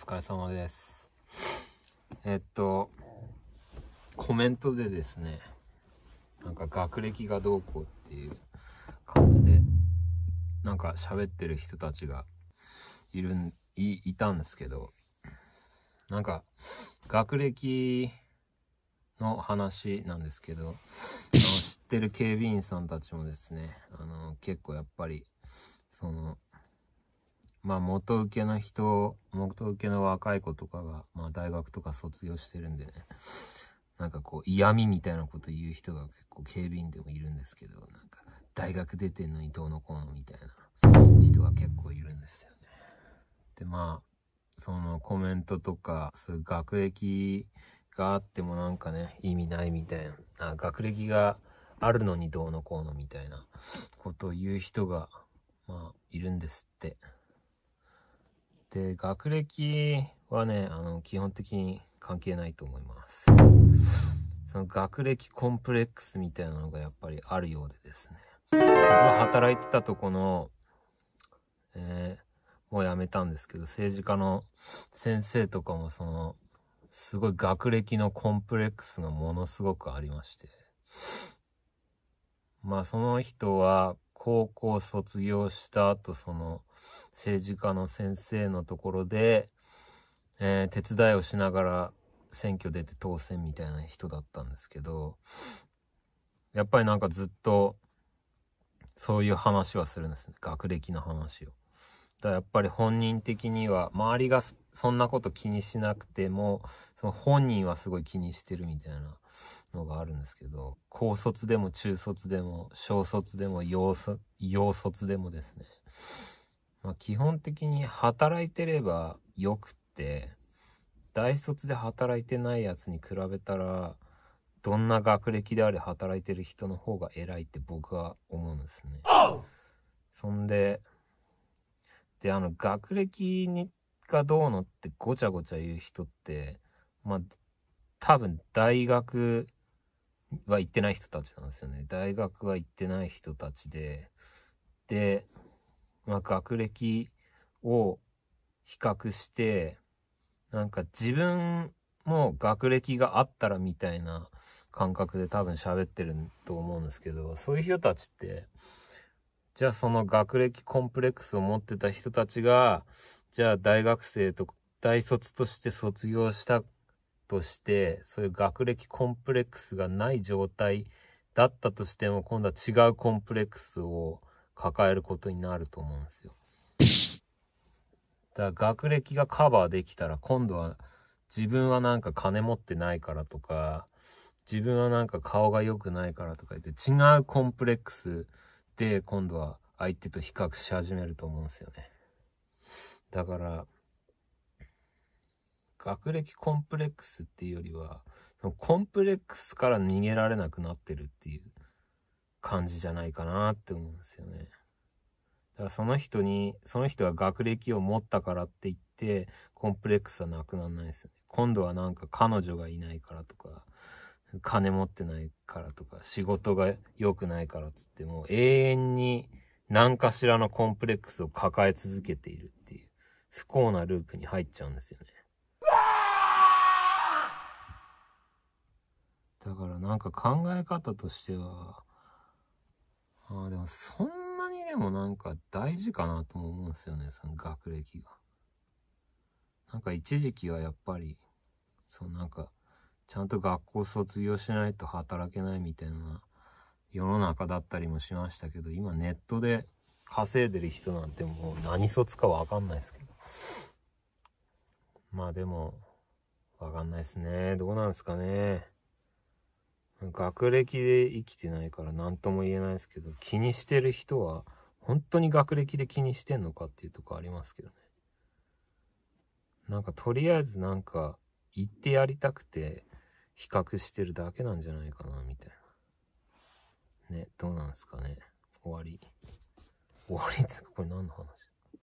疲れ様です。えっと、コメントでですね、なんか学歴がどうこうっていう感じで、なんか喋ってる人たちがいるん、い、いたんですけど、なんか、学歴の話なんですけど、知ってる警備員さんたちもですね、あの、結構やっぱり、その、まあ元請けの人、元請けの若い子とかが、まあ大学とか卒業してるんでね、なんかこう嫌味みたいなこと言う人が結構警備員でもいるんですけど、なんか大学出てんのにどうのこうのみたいな人が結構いるんですよね。でまあ、そのコメントとか、そういう学歴があってもなんかね、意味ないみたいな、あ学歴があるのにどうのこうのみたいなことを言う人が、まあ、いるんですって。で、学歴はね、あの、基本的に関係ないと思います。その学歴コンプレックスみたいなのがやっぱりあるようでですね。僕は働いてたとこの、えー、もうやめたんですけど、政治家の先生とかもその、すごい学歴のコンプレックスがものすごくありまして。まあその人は、高校卒業した後、その政治家の先生のところで、えー、手伝いをしながら選挙出て当選みたいな人だったんですけど、やっぱりなんかずっとそういう話はするんですね。学歴の話を。だやっぱり本人的には周りがそんなこと気にしなくてもその本人はすごい気にしてるみたいなのがあるんですけど、高卒でも中卒でも小卒でも洋卒卒でもですね、まあ、基本的に働いてればよくって、大卒で働いてないやつに比べたら、どんな学歴であれ働いてる人の方が偉いって僕は思うんですね。そんで、で、あの、学歴にがどうのってごちゃごちゃ言う人って、まあ、多分大学は行ってない人たちなんですよね。大学は行ってない人たちで、で、まあ、学歴を比較して、なんか自分も学歴があったらみたいな感覚で多分喋ってると思うんですけど、そういう人たちって、じゃあその学歴コンプレックスを持ってた人たちが、じゃあ大学生と大卒として卒業したとして、そういう学歴コンプレックスがない状態だったとしても、今度は違うコンプレックスを抱えることになると思うんですよ。だから学歴がカバーできたら、今度は自分はなんか金持ってないからとか、自分はなんか顔が良くないからとか言って違うコンプレックスで今度は相手と比較し始めると思うんですよね。だから学歴コンプレックスっていうよりは、そのコンプレックスから逃げられなくなってるっていう感じじゃないかなって思うんですよね。だからその人に、その人が学歴を持ったからって言って、コンプレックスはなくならないですよね。今度はなんか彼女がいないからとか、金持ってないからとか、仕事が良くないからっつっても、永遠に何かしらのコンプレックスを抱え続けているっていう、不幸なループに入っちゃうんですよね。からなんか考え方としては、ああ、でもそんなにでもなんか大事かなとも思うんですよね、その学歴が。なんか一時期はやっぱり、そうなんか、ちゃんと学校卒業しないと働けないみたいな世の中だったりもしましたけど、今ネットで稼いでる人なんてもう何卒かわかんないですけど。まあでも、わかんないですね。どうなんですかね。学歴で生きてないから何とも言えないですけど、気にしてる人は、本当に学歴で気にしてんのかっていうとこありますけどね。なんかとりあえずなんか、言ってやりたくて、比較してるだけなんじゃないかな、みたいな。ね、どうなんですかね。終わり。終わりっつうか、これ何の話